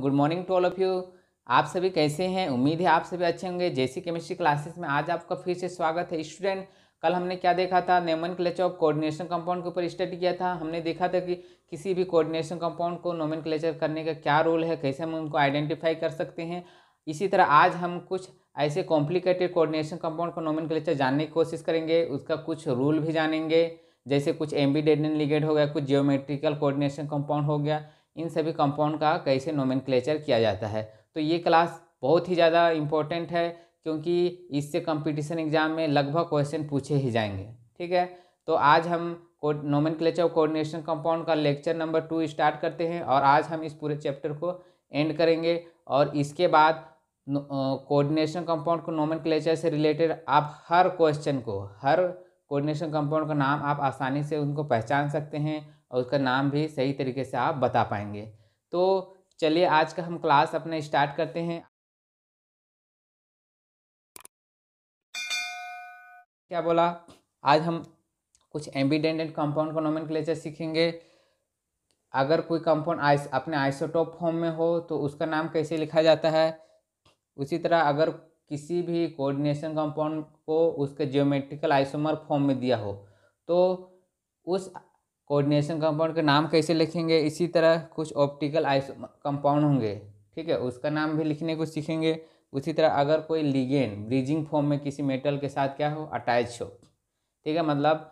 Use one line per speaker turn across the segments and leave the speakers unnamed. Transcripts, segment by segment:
good morning to all of you आप सभी कैसे हैं उम्मीद है आप सभी अच्छे होंगे जैसी केमिस्ट्री क्लासेस में आज आपका फिर से स्वागत है स्टूडेंट कल हमने क्या देखा था nomenclature of coordination compound के ऊपर स्टडी किया था हमने देखा था कि किसी भी कोऑर्डिनेशन कंपाउंड को नोमन करने का क्या रोल है कैसे हम उनको आइडेंटिफाई कर सकते हैं इसी तरह आज हम कुछ ऐसे कॉम्प्लिकेटेड कोऑर्डिनेशन कंपाउंड को नोमन जानने की कोशिश करेंगे उसका कुछ रूल भी जानेंगे जैसे कुछ एम्बीडेडन लिगेट हो गया कुछ जियोमेट्रिकल कोऑर्डिनेशन कंपाउंड हो गया इन सभी कंपाउंड का कैसे नोमिन किया जाता है तो ये क्लास बहुत ही ज़्यादा इम्पोर्टेंट है क्योंकि इससे कंपटीशन एग्जाम में लगभग क्वेश्चन पूछे ही जाएंगे ठीक है तो आज हम नोमिन क्लेचर कोऑर्डिनेशन कंपाउंड का लेक्चर नंबर टू स्टार्ट करते हैं और आज हम इस पूरे चैप्टर को एंड करेंगे और इसके बाद कोऑर्डिनेशन कंपाउंड को नोमिन क्लेचर से रिलेटेड आप हर क्वेश्चन को हर कोऑर्डिनेशन कंपाउंड का नाम आप आसानी से उनको पहचान सकते हैं और उसका नाम भी सही तरीके से आप बता पाएंगे तो चलिए आज का हम क्लास अपना स्टार्ट करते हैं क्या बोला आज हम कुछ एंड कंपाउंड का नोमेनक्लेचर सीखेंगे अगर कोई कंपाउंड आइस अपने आइसोटोप फॉर्म में हो तो उसका नाम कैसे लिखा जाता है उसी तरह अगर किसी भी कोऑर्डिनेशन कंपाउंड को उसके जियोमेट्रिकल आइसोमर फॉर्म में दिया हो तो उस कोऑर्डिनेशन कंपाउंड का नाम कैसे लिखेंगे इसी तरह कुछ ऑप्टिकल आइसो कंपाउंड होंगे ठीक है उसका नाम भी लिखने को सीखेंगे उसी तरह अगर कोई लिगेन ब्रिजिंग फॉर्म में किसी मेटल के साथ क्या हो अटैच हो ठीक है मतलब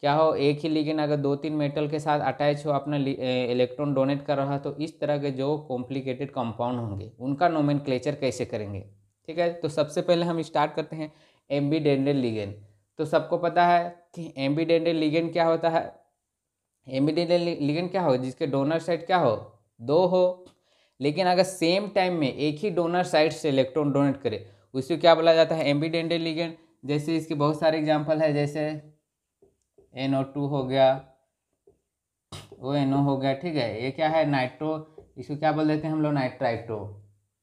क्या हो एक ही लिगेन अगर दो तीन मेटल के साथ अटैच हो अपना इलेक्ट्रॉन डोनेट कर रहा तो इस तरह के जो कॉम्प्लिकेटेड कंपाउंड होंगे उनका नोमेन कैसे करेंगे ठीक है तो सबसे पहले हम स्टार्ट करते हैं एम्बी लिगेन तो सबको पता है कि एम्बी लिगेन क्या होता है एमिडियल लिगेंड क्या हो जिसके डोनर साइट क्या हो दो हो लेकिन अगर सेम टाइम में एक ही डोनर साइट से इलेक्ट्रॉन डोनेट करे उसको क्या बोला जाता है एम्बीडेंडल लिगेंड जैसे इसके बहुत सारे एग्जांपल है जैसे एन टू हो गया ओ एन हो गया ठीक है ये क्या है नाइट्रो इसको क्या बोल देते हैं हम लोग नाइट्राइटो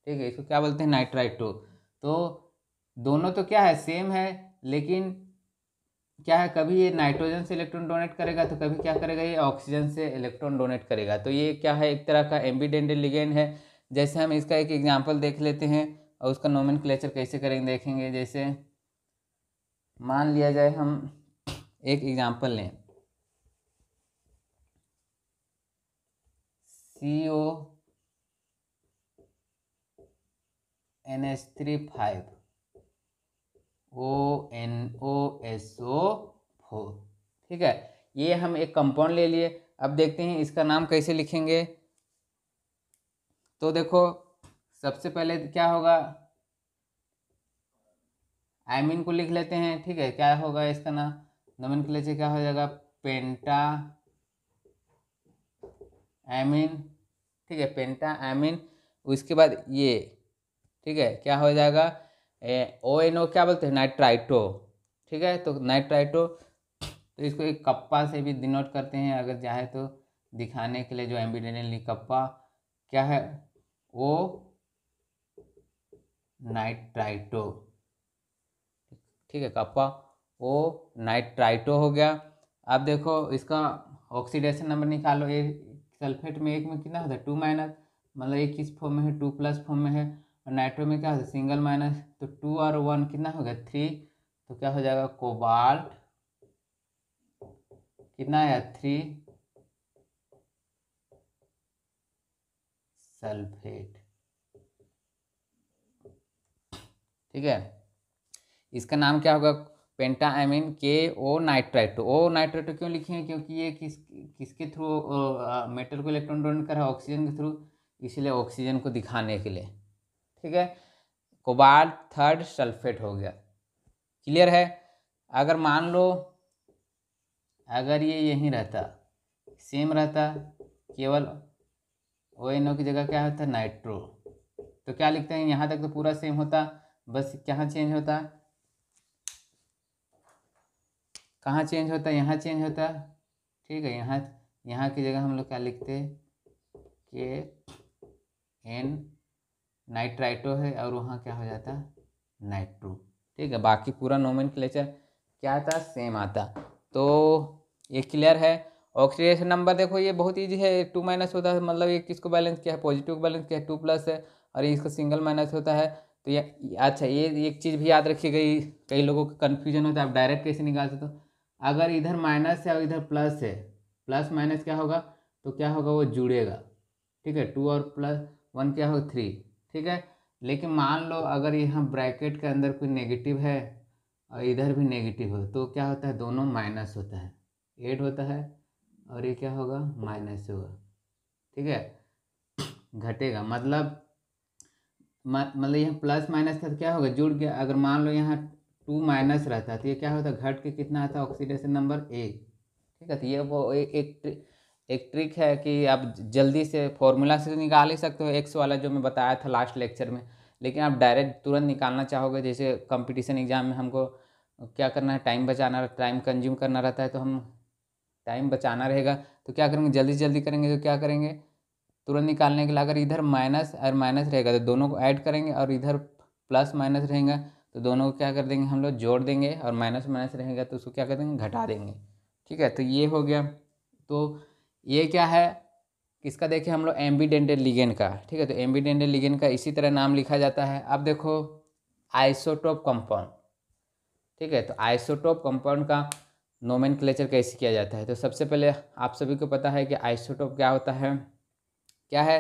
ठीक है इसको क्या बोलते हैं नाइट्राइटो तो दोनों तो क्या है सेम है लेकिन क्या है कभी ये नाइट्रोजन से इलेक्ट्रॉन डोनेट करेगा तो कभी क्या करेगा ये ऑक्सीजन से इलेक्ट्रॉन डोनेट करेगा तो ये क्या है एक तरह का एम्बीडेंडे लिगेंड है जैसे हम इसका एक एग्जाम्पल देख लेते हैं और उसका क्लेचर कैसे करेंगे देखेंगे जैसे मान लिया जाए हम एक एग्जाम्पल लें C O N H three five O N O S O four ठीक है ये हम एक कंपाउंड ले लिए अब देखते हैं इसका नाम कैसे लिखेंगे तो देखो सबसे पहले क्या होगा आयमिन को लिख लेते हैं ठीक है क्या होगा इसका नाम नमन लिए क्या हो जाएगा पेंटा एमिन ठीक है पेंटा एमिन उसके बाद ये ठीक है क्या हो जाएगा ओ एन ओ क्या बोलते हैं नाइट्राइटो ठीक है तो नाइट्राइटो तो इसको एक कप्पा से भी डिनोट करते हैं अगर चाहे तो दिखाने के लिए जो एम्बिडेनली कप्पा क्या है ओ नाइट्राइटो ठीक है कप्पा ओ नाइट्राइटो हो गया अब देखो इसका ऑक्सीडेशन नंबर निकालो ये सल्फेट में एक में कितना होता है टू माइनस मतलब एक किस फॉर्म में है टू प्लस फॉर्म में है और नाइट्रो में क्या होता है सिंगल माइनस तो टू और वन कितना हो गया थ्री तो क्या हो जाएगा कोबाल्ट कितना आया थ्री सल्फेट ठीक है इसका नाम क्या होगा पेंटा मीन के ओ नाइट्राइट ओ नाइट्राइट क्यों लिखे हैं क्योंकि ये किस किसके थ्रू मेटल को इलेक्ट्रॉन डोनेट है ऑक्सीजन के थ्रू इसलिए ऑक्सीजन को दिखाने के लिए ठीक है कोबाल थर्ड सल्फेट हो गया क्लियर है अगर मान लो अगर ये यहीं रहता सेम रहता केवल ओ एन ओ की जगह क्या होता नाइट्रो तो क्या लिखते हैं यहाँ तक तो पूरा सेम होता बस कहाँ चेंज होता कहाँ चेंज होता यहाँ चेंज होता ठीक है यहाँ यहाँ की जगह हम लोग क्या लिखते के एन नाइट्राइटो है और वहाँ क्या हो जाता है नाइट्रो ठीक है बाकी पूरा नोमन क्या आता सेम आता तो ये क्लियर है ऑक्सीडेशन नंबर देखो ये बहुत ईजी है टू माइनस होता है मतलब ये किसको बैलेंस किया है पॉजिटिव बैलेंस किया है टू प्लस है और इसका सिंगल माइनस होता है तो ये अच्छा ये एक चीज़ भी याद रखी गई कई लोगों को कन्फ्यूजन होता है आप डायरेक्ट कैसे निकाल सकते हो तो अगर इधर माइनस है और इधर प्लस है प्लस माइनस क्या होगा तो क्या होगा वो जुड़ेगा ठीक है टू और प्लस वन क्या होगा थ्री ठीक है लेकिन मान लो अगर यहाँ ब्रैकेट के अंदर कोई नेगेटिव है और इधर भी नेगेटिव हो तो क्या होता है दोनों माइनस होता है एड होता है और ये क्या होगा माइनस होगा ठीक है घटेगा मतलब मतलब यहाँ प्लस माइनस था तो क्या होगा जुड़ गया अगर मान लो यहाँ टू माइनस रहता तो ये क्या होता घट के कितना आता ऑक्सीडेशन नंबर एक ठीक है तो ये वो ए, एक एक ट्रिक है कि आप जल्दी से फॉर्मूला से तो निकाल ही सकते हो एक्स वाला जो मैं बताया था लास्ट लेक्चर में लेकिन आप डायरेक्ट तुरंत निकालना चाहोगे जैसे कंपटीशन एग्ज़ाम में हमको क्या करना है टाइम बचाना टाइम कंज्यूम करना रहता है तो हम टाइम बचाना रहेगा तो क्या करेंगे जल्दी जल्दी करेंगे तो क्या करेंगे तुरंत निकालने के लिए अगर इधर माइनस और माइनस रहेगा तो दोनों को ऐड करेंगे और इधर प्लस माइनस रहेगा तो दोनों को क्या कर देंगे हम लोग जोड़ देंगे और माइनस माइनस रहेगा तो उसको क्या कर देंगे घटा देंगे ठीक है तो ये हो गया तो ये क्या है किसका देखें हम लोग एम्बीडेंटेड लिगेंड का ठीक है तो एम्बीडेंटेड लिगेंड का इसी तरह नाम लिखा जाता है अब देखो आइसोटोप कंपाउंड ठीक है तो आइसोटोप कंपाउंड का नोमेन कैसे किया जाता है तो सबसे पहले आप सभी को पता है कि आइसोटोप क्या होता है क्या है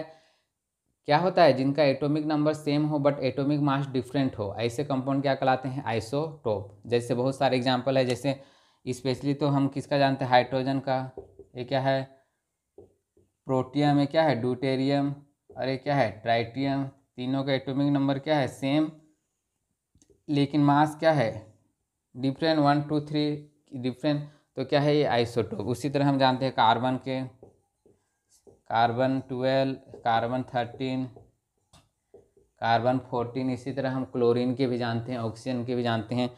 क्या होता है जिनका एटॉमिक नंबर सेम हो बट एटॉमिक मास डिफरेंट हो ऐसे कंपाउंड क्या कहलाते हैं आइसोटोप जैसे बहुत सारे एग्जाम्पल है जैसे स्पेशली तो हम किसका जानते हैं हाइड्रोजन का ये क्या है प्रोटियम है क्या है ड्यूटेरियम और ये क्या है ट्राइटियम तीनों का एटॉमिक नंबर क्या है सेम लेकिन मास क्या है different one two three different तो क्या है ये आइसोटोप उसी तरह हम जानते हैं कार्बन के carbon twelve carbon thirteen carbon fourteen इसी तरह हम क्लोरीन के भी जानते हैं ऑक्सीजन के भी जानते हैं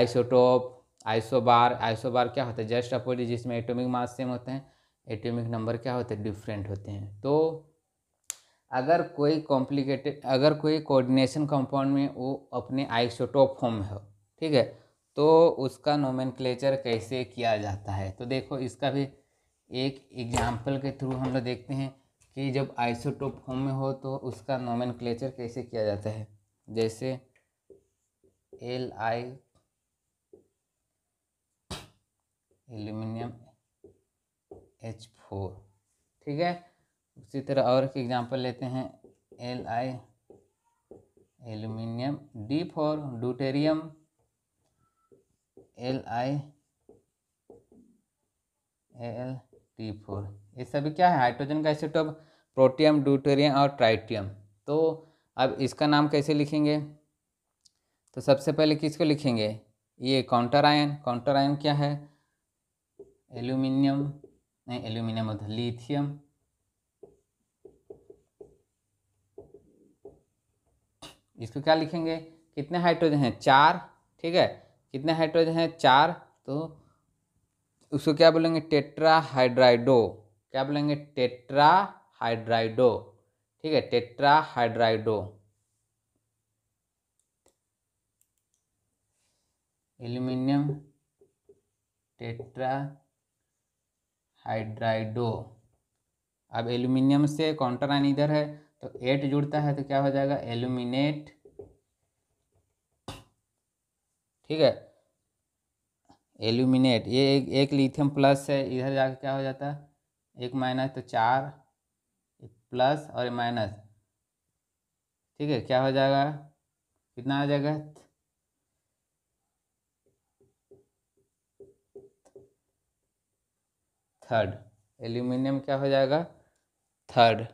आइसोटोप आइसोबार आइसोबार क्या होता है जस्ट अपोजिट जिसमें एटॉमिक मास सेम होते हैं एटॉमिक नंबर क्या होते हैं डिफरेंट होते हैं तो अगर कोई कॉम्प्लिकेटेड अगर कोई कोऑर्डिनेशन कंपाउंड में वो अपने आइसोटोप फॉर्म हो ठीक है तो उसका नोमेन कैसे किया जाता है तो देखो इसका भी एक एग्जाम्पल के थ्रू हम लोग देखते हैं कि जब आइसोटोप फॉर्म में हो तो उसका नोमेन कैसे किया जाता है जैसे L I aluminium H four ठीक है उसी तरह और एक एग्जांपल लेते हैं L I aluminium D four deuterium L I L T four ये सभी क्या है हाइड्रोजन का आइसोटोप प्रोटियम ड्यूटेरियम और ट्राइटियम तो अब इसका नाम कैसे लिखेंगे तो सबसे पहले किसको लिखेंगे ये काउंटर आयन काउंटर आयन क्या है एल्यूमिनियम एल्यूमिनियम होता है लिथियम इसको क्या लिखेंगे कितने हाइड्रोजन हैं चार ठीक है कितने हाइड्रोजन हैं चार तो उसको क्या बोलेंगे टेट्रा हाइड्राइडो क्या बोलेंगे टेट्रा हाइड्राइडो ठीक है tetra hydrido aluminium tetra hydrido अब एल्यूमिनियम से काउंटर आइन इधर है तो एट जुड़ता है तो क्या हो जाएगा एल्यूमिनेट ठीक है एल्यूमिनेट ये एक एक लिथियम प्लस है इधर जाके क्या हो जाता है एक माइनस तो चार प्लस और माइनस ठीक है क्या हो जाएगा कितना आ जाएगा थर्ड एल्यूमिनियम क्या हो जाएगा थर्ड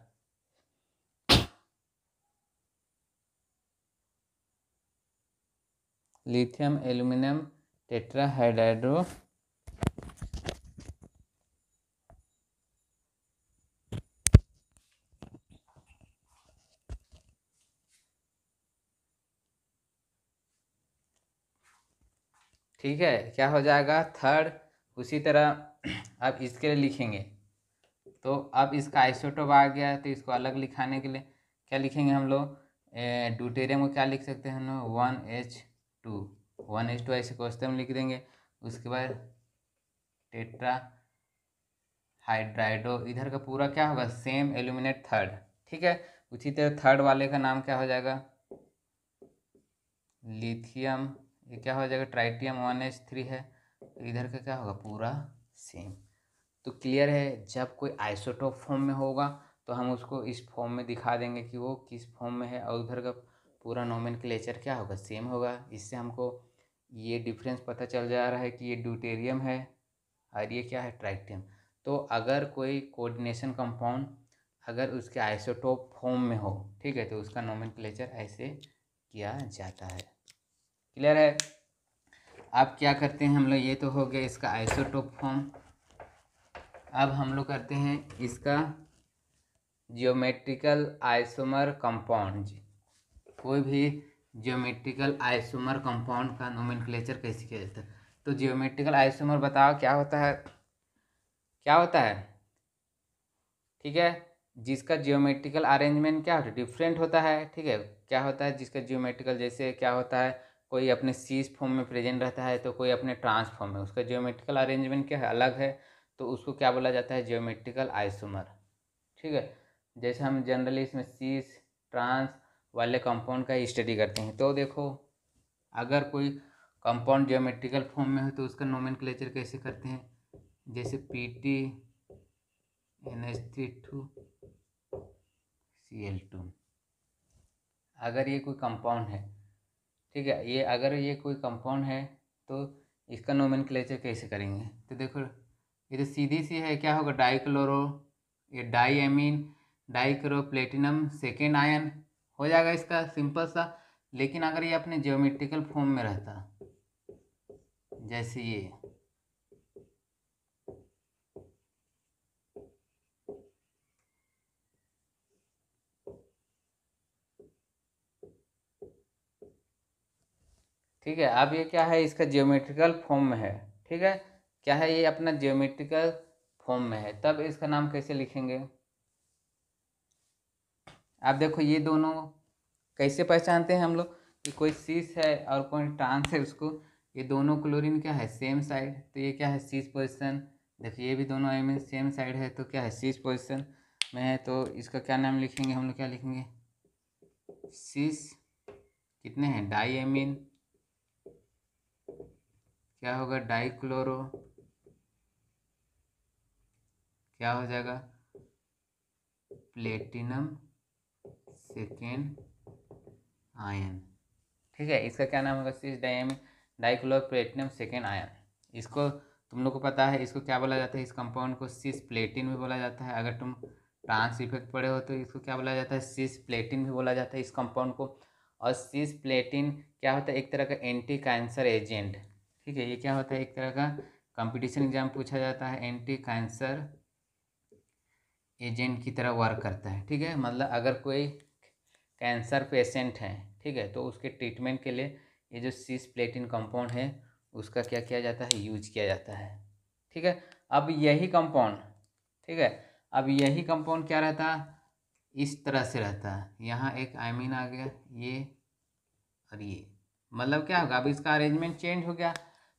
लिथियम एल्यूमिनियम टेट्राहाइड्राइड्रो ठीक है क्या हो जाएगा थर्ड उसी तरह अब इसके लिए लिखेंगे तो अब इसका आइसोटोप आ गया तो इसको अलग लिखाने के लिए क्या लिखेंगे हम लोग ड्यूटेरियम को क्या लिख सकते हैं हम लोग one H two one H two ऐसे क्वेश्चन लिख देंगे उसके बाद टेट्रा हाइड्राइडो इधर का पूरा क्या होगा सेम एल्यूमिनेट थर्ड ठीक है उसी तरह थर्ड वाले का नाम क्या हो जाएगा लिथियम ये क्या हो जाएगा ट्राइटियम वन एच थ्री है इधर का क्या होगा पूरा सेम तो क्लियर है जब कोई आइसोटोप फॉर्म में होगा तो हम उसको इस फॉर्म में दिखा देंगे कि वो किस फॉर्म में है और उधर का पूरा क्लेचर क्या होगा सेम होगा इससे हमको ये डिफरेंस पता चल जा रहा है कि ये ड्यूटेरियम है और ये क्या है ट्राइटियम तो अगर कोई कोऑर्डिनेशन कंपाउंड अगर उसके आइसोटोप फॉर्म में हो ठीक है तो उसका क्लेचर ऐसे किया जाता है क्लियर है अब क्या करते हैं हम लोग ये तो हो गया इसका आइसोटोप फॉर्म अब हम लोग करते हैं इसका जियोमेट्रिकल आइसोमर कंपाउंड कोई भी जियोमेट्रिकल आइसोमर कंपाउंड का क्लेचर कैसे किया जाता है तो जियोमेट्रिकल आइसोमर बताओ क्या होता है क्या होता है ठीक है जिसका जियोमेट्रिकल अरेंजमेंट क्या होता है डिफरेंट होता है ठीक है क्या होता है जिसका जियोमेट्रिकल जैसे क्या होता है कोई अपने सीज फॉर्म में प्रेजेंट रहता है तो कोई अपने ट्रांस फॉर्म में उसका जियोमेट्रिकल अरेंजमेंट क्या है अलग है तो उसको क्या बोला जाता है जियोमेट्रिकल आइसोमर ठीक है जैसे हम जनरली इसमें सीस ट्रांस वाले कंपाउंड का स्टडी करते हैं तो देखो अगर कोई कंपाउंड जियोमेट्रिकल फॉर्म में हो तो उसका नोमिन कैसे करते हैं जैसे P T N H three two C L two अगर ये कोई कंपाउंड है ठीक है ये अगर ये कोई कंपाउंड है तो इसका क्लेचर कैसे करेंगे तो देखो ये तो सीधी सी है क्या होगा डाईक्लोरो ये diamine dichloro platinum second ion हो जाएगा इसका सिंपल सा लेकिन अगर ये अपने जियोमेट्रिकल फॉर्म में रहता जैसे ये ठीक है अब ये क्या है इसका जियोमेट्रिकल फॉर्म में है ठीक है क्या है ये अपना जियोमेट्रिकल फॉर्म में है तब इसका नाम कैसे लिखेंगे आप देखो ये दोनों कैसे पहचानते हैं हम लोग कि कोई सीस है और कोई ट्रांस है उसको ये दोनों क्लोरीन क्या है सेम साइड तो ये क्या है सीस पोजिशन देखिए ये भी दोनों आई मीन सेम साइड है तो क्या है सीस पोजिशन में है तो इसका क्या नाम लिखेंगे हम लोग क्या लिखेंगे सीस कितने हैं डाई एमिन क्या होगा डाइक्लोरो क्या हो जाएगा प्लेटिनम सेकेंड आयन ठीक है इसका क्या नाम होगा सिक्स diammine dichloro platinum second ion इसको तुम लोग को पता है इसको क्या बोला जाता है इस कंपाउंड को सिस प्लेटिन भी बोला जाता है अगर तुम ट्रांस इफेक्ट पड़े हो तो इसको क्या बोला जाता है सिस प्लेटिन भी बोला जाता है इस कंपाउंड को और सिस प्लेटिन क्या होता है एक तरह का एंटी कैंसर एजेंट ठीक है ये क्या होता है एक तरह का कंपटीशन एग्जाम पूछा जाता है एंटी कैंसर एजेंट की तरह वर्क करता है ठीक है मतलब अगर कोई कैंसर पेशेंट है ठीक है तो उसके ट्रीटमेंट के लिए ये जो सीस प्लेटिन कंपाउंड है उसका क्या किया जाता है यूज किया जाता है ठीक है अब यही कंपाउंड ठीक है अब यही कंपाउंड क्या रहता इस तरह से रहता है यहाँ एक आयमीन आ गया ये और ये मतलब क्या होगा अब इसका अरेंजमेंट चेंज हो गया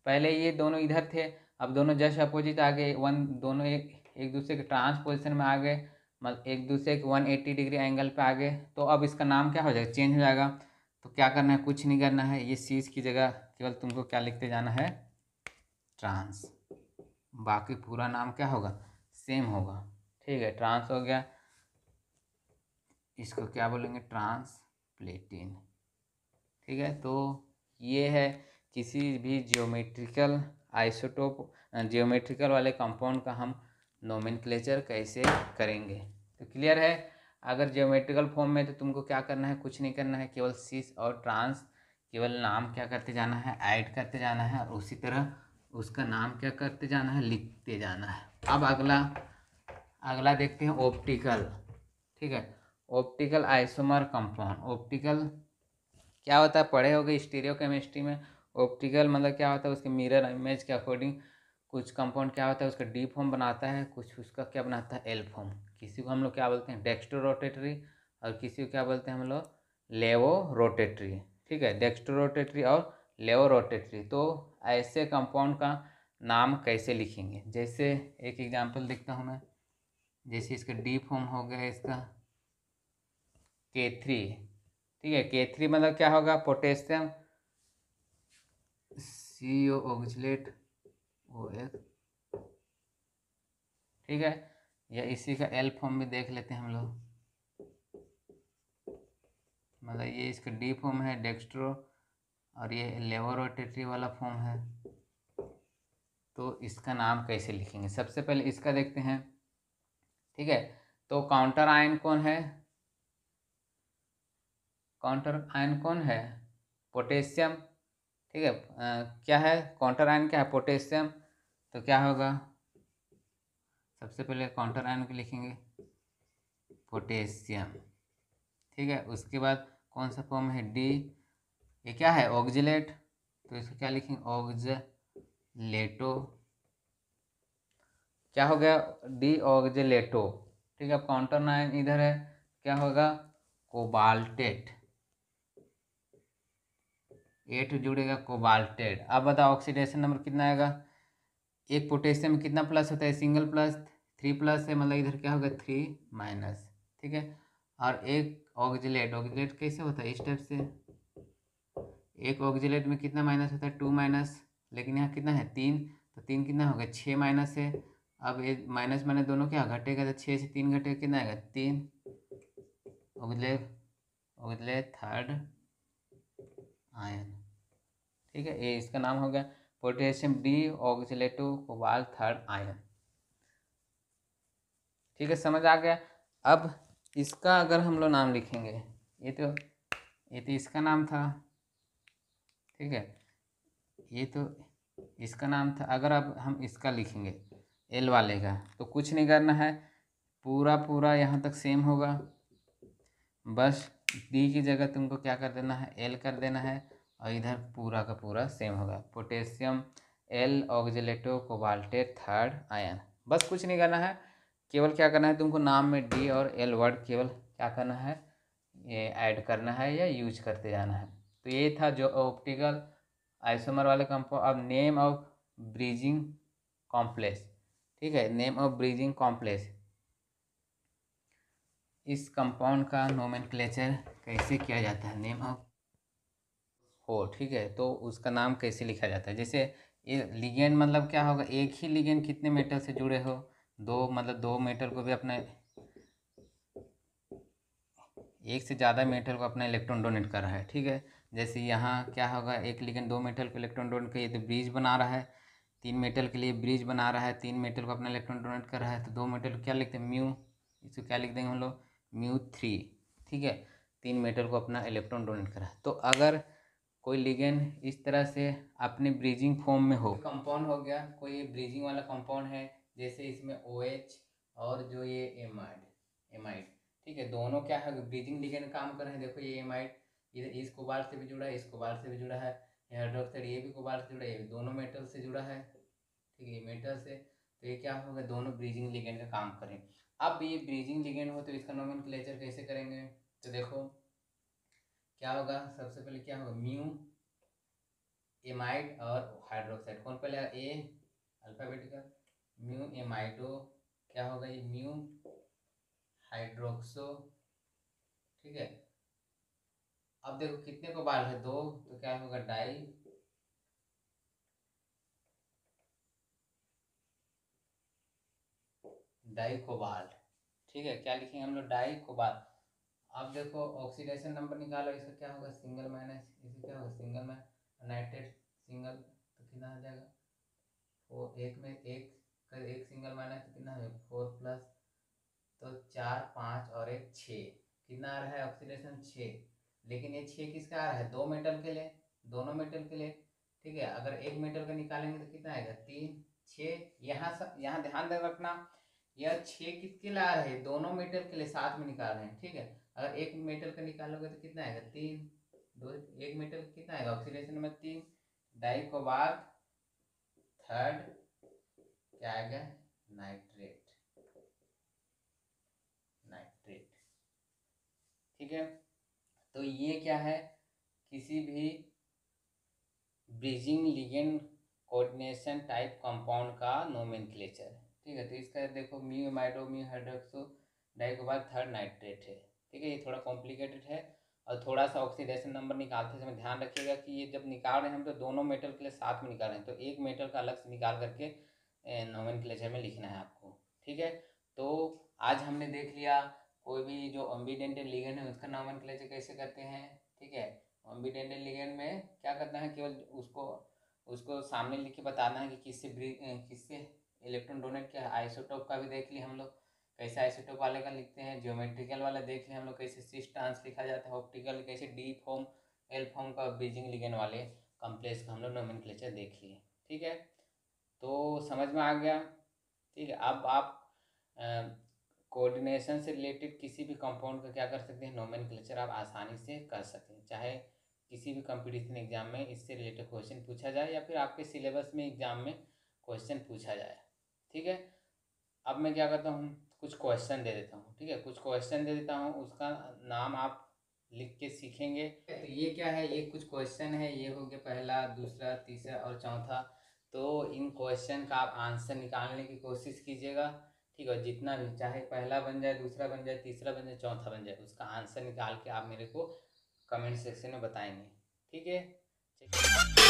पहले ये दोनों इधर थे अब दोनों जस्ट अपोजिट आ गए वन दोनों एक एक दूसरे के ट्रांस पोजिशन में आ गए मतलब एक दूसरे के वन एट्टी डिग्री एंगल पे आ गए तो अब इसका नाम क्या हो जाएगा चेंज हो जाएगा तो क्या करना है कुछ नहीं करना है ये चीज़ की जगह केवल तुमको क्या लिखते जाना है ट्रांस बाकी पूरा नाम क्या होगा सेम होगा ठीक है ट्रांस हो गया इसको क्या बोलेंगे ट्रांस प्लेटिन ठीक है तो ये है किसी भी जियोमेट्रिकल आइसोटोप जियोमेट्रिकल वाले कंपाउंड का हम नोमिन कैसे करेंगे तो क्लियर है अगर जियोमेट्रिकल फॉर्म में तो तुमको क्या करना है कुछ नहीं करना है केवल सीस और ट्रांस केवल नाम क्या करते जाना है ऐड करते जाना है और उसी तरह उसका नाम क्या करते जाना है लिखते जाना है अब अगला अगला देखते हैं ऑप्टिकल ठीक है ऑप्टिकल आइसोमर कंपाउंड ऑप्टिकल क्या होता है पढ़े हो गए स्टीरियो केमिस्ट्री में ऑप्टिकल मतलब क्या होता है उसके मिरर इमेज के अकॉर्डिंग कुछ कंपाउंड क्या होता है उसका डी फॉर्म बनाता है कुछ उसका क्या बनाता है एल फॉर्म किसी को हम लोग क्या बोलते हैं डेक्स्ट्रो रोटेटरी और किसी को क्या बोलते हैं हम लोग लेवो रोटेटरी ठीक है डेक्स्ट्रो रोटेटरी और लेवो रोटेटरी तो ऐसे कंपाउंड का नाम कैसे लिखेंगे जैसे एक एग्जाम्पल देखता हूँ मैं जैसे इसका डी फॉर्म हो गया इसका के थ्री ठीक है के थ्री मतलब क्या होगा potassium C O oxalate O X ठीक है या इसी का एल फॉर्म भी देख लेते हैं हम लोग मतलब ये इसका डी फॉर्म है डेक्स्ट्रो और ये लेबोरेटरी वाला फॉर्म है तो इसका नाम कैसे लिखेंगे सबसे पहले इसका देखते हैं ठीक है तो काउंटर आयन कौन है काउंटर आयन कौन है पोटेशियम ठीक है क्या है काउंटर आयन क्या है पोटेशियम तो क्या होगा सबसे पहले काउंटर आयन को लिखेंगे पोटेशियम ठीक है उसके बाद कौन सा फॉर्म है डी ये क्या है ऑक्जिलेट तो इसको क्या लिखेंगे लेटो क्या हो गया डी ऑक्जिलेटो ठीक है काउंटर नाइन इधर है क्या होगा कोबाल्टेट एट जुड़ेगा कोबाल्टेड अब बताओ ऑक्सीडेशन नंबर कितना आएगा एक पोटेशियम कितना प्लस होता है सिंगल प्लस थ्री प्लस है मतलब इधर क्या होगा थ्री माइनस ठीक है और एक ऑक्जिलेट ऑक्जिलेट कैसे होता है इस टाइप से एक ऑक्जिलेट में कितना माइनस होता है टू माइनस लेकिन यहाँ कितना है तीन तो तीन कितना होगा छः माइनस है अब ये माइनस माइनस दोनों क्या घटेगा तो छः से तीन घटेगा कितना आएगा तीन ऑक्जिलेट ऑक्जिलेट थर्ड आयन ठीक है ये इसका नाम हो गया potassium dioxalato cobalt third ion ठीक है समझ आ गया अब इसका अगर हम लोग नाम लिखेंगे ये तो ये तो इसका नाम था ठीक है ये तो इसका नाम था अगर अब हम इसका लिखेंगे एल वाले का तो कुछ नहीं करना है पूरा पूरा यहाँ तक सेम होगा बस डी की जगह तुमको क्या कर देना है एल कर देना है और इधर पूरा का पूरा सेम होगा potassium L oxalato cobaltate third ion बस कुछ नहीं करना है केवल क्या करना है तुमको नाम में डी और एल वर्ड केवल क्या करना है ये ऐड करना है या यूज करते जाना है तो ये था जो ऑप्टिकल आइसोमर वाले कंपो अब नेम ऑफ ब्रीजिंग कॉम्प्लेक्स ठीक है नेम ऑफ ब्रीजिंग कॉम्प्लेक्स इस कंपाउंड का नोमेन कैसे किया जाता है नेम ऑफ फोर ठीक है तो उसका नाम कैसे लिखा जाता है जैसे ये लिगेंड मतलब क्या होगा एक ही लिगेंड कितने मेटल से जुड़े हो दो मतलब दो मेटल को भी अपने एक से ज़्यादा मेटल को अपना इलेक्ट्रॉन डोनेट कर रहा है ठीक है जैसे यहाँ क्या होगा एक लिगेंड दो मेटल को इलेक्ट्रॉन डोनेट करिए तो ब्रिज बना रहा है तीन मेटल के लिए ब्रिज बना रहा है तीन मेटल को अपना इलेक्ट्रॉन डोनेट कर रहा है तो दो मेटल क्या लिखते हैं म्यू इसको क्या लिख देंगे हम लोग म्यू थ्री ठीक है तीन मेटल को अपना इलेक्ट्रॉन डोनेट करा तो अगर कोई लिगेंड इस तरह से अपने ब्रीजिंग फॉर्म में हो कंपाउंड हो गया कोई ये ब्रीजिंग वाला कंपाउंड है जैसे इसमें ओ OH और जो ये एम एम आइड ठीक है दोनों क्या है ब्रीजिंग लिगेंड काम कर रहे हैं देखो ये एम इधर इस कोबाल्ट से भी जुड़ा है इस कोबाल्ट से भी जुड़ा है ये हाइड्रोक्साइड ये भी कोबाल्ट से जुड़ा है ये दोनों मेटल से जुड़ा है ठीक है ये मेटल से तो ये क्या होगा दोनों ब्रीजिंग लिगेंड का काम करें अब ये ब्रीजिंग लिगेंड हो तो इसका नॉमिन कैसे करेंगे तो देखो क्या होगा सबसे पहले क्या होगा म्यू एमाइड और हाइड्रोक्साइड कौन पहले ए का म्यू एमाइडो क्या होगा ये म्यू हाइड्रोक्सो ठीक है अब देखो कितने को बाल है दो तो क्या होगा डाई डाई कोबाल्ट ठीक है क्या लिखेंगे हम लोग डाई कोबाल्ट अब देखो ऑक्सीडेशन नंबर निकालो इसका क्या होगा सिंगल माइनस इसका क्या होगा सिंगल माइनस नाइट्रेट सिंगल तो कितना आ जाएगा फोर एक में एक का एक सिंगल माइनस तो कितना है फोर प्लस तो चार पाँच और एक छः कितना आ रहा है ऑक्सीडेशन छः लेकिन ये छः किसका आ रहा है दो मेटल के लिए दोनों मेटल के लिए ठीक है अगर एक मेटल का निकालेंगे तो कितना आएगा तीन छः यहाँ सब यहाँ ध्यान रखना यह छः किसके लिए आ रहा है दोनों मेटल के लिए साथ में निकाल रहे हैं ठीक है अगर एक मेटल का निकालोगे तो कितना आएगा तीन दो एक मेटल कितना आएगा ऑक्सीडेशन नंबर तीन डाई को बाद थर्ड क्या आएगा नाइट्रेट नाइट्रेट ठीक है तो ये क्या है किसी भी bridging ligand coordination type compound का नोमेनक्लेचर ठीक है तो इसका देखो म्यू माइडो म्यू हाइड्रोक्सो डाई के बाद थर्ड नाइट्रेट है ठीक है ये थोड़ा कॉम्प्लिकेटेड है और थोड़ा सा ऑक्सीडेशन नंबर निकालते समय ध्यान रखिएगा कि ये जब निकाल रहे हैं हम तो दोनों मेटल के लिए साथ में निकाल रहे हैं तो एक मेटल का अलग से निकाल करके नोवन में लिखना है आपको ठीक है तो आज हमने देख लिया कोई भी जो अम्बीडेंटेड लिगेंड है उसका क्लेचर कैसे करते हैं ठीक है अम्बीडेंटेड लिगेंड में क्या करना है केवल उसको उसको सामने लिख के बताना है कि किससे किससे इलेक्ट्रॉन डोनेट के आइसोटोप का भी देख लिया हम लोग कैसा आइसोटोप वाले का लिखते हैं ज्योमेट्रिकल वाला देख लें हम लोग कैसे सिस्टांस लिखा जाता है ऑप्टिकल कैसे डी फॉर्म एल फॉर्म का बीजिंग लिगेन वाले कम्प्लेक्स का हम लोग नोमन देख लिए ठीक है तो समझ में आ गया ठीक है अब आप कोऑर्डिनेशन से रिलेटेड किसी भी कंपाउंड का क्या कर सकते हैं नोमन आप आसानी से कर सकते हैं चाहे किसी भी कंपटीशन एग्जाम में इससे रिलेटेड क्वेश्चन पूछा जाए या फिर आपके सिलेबस में एग्जाम में क्वेश्चन पूछा जाए ठीक है अब मैं क्या करता हूँ कुछ क्वेश्चन दे देता हूँ ठीक है कुछ क्वेश्चन दे देता हूँ उसका नाम आप लिख के सीखेंगे तो ये क्या है ये कुछ क्वेश्चन है ये हो गया पहला दूसरा तीसरा और चौथा तो इन क्वेश्चन का आप आंसर निकालने की कोशिश कीजिएगा ठीक है जितना भी चाहे पहला बन जाए दूसरा बन जाए तीसरा बन जाए चौथा बन जाए उसका आंसर निकाल के आप मेरे को कमेंट सेक्शन में बताएंगे ठीक है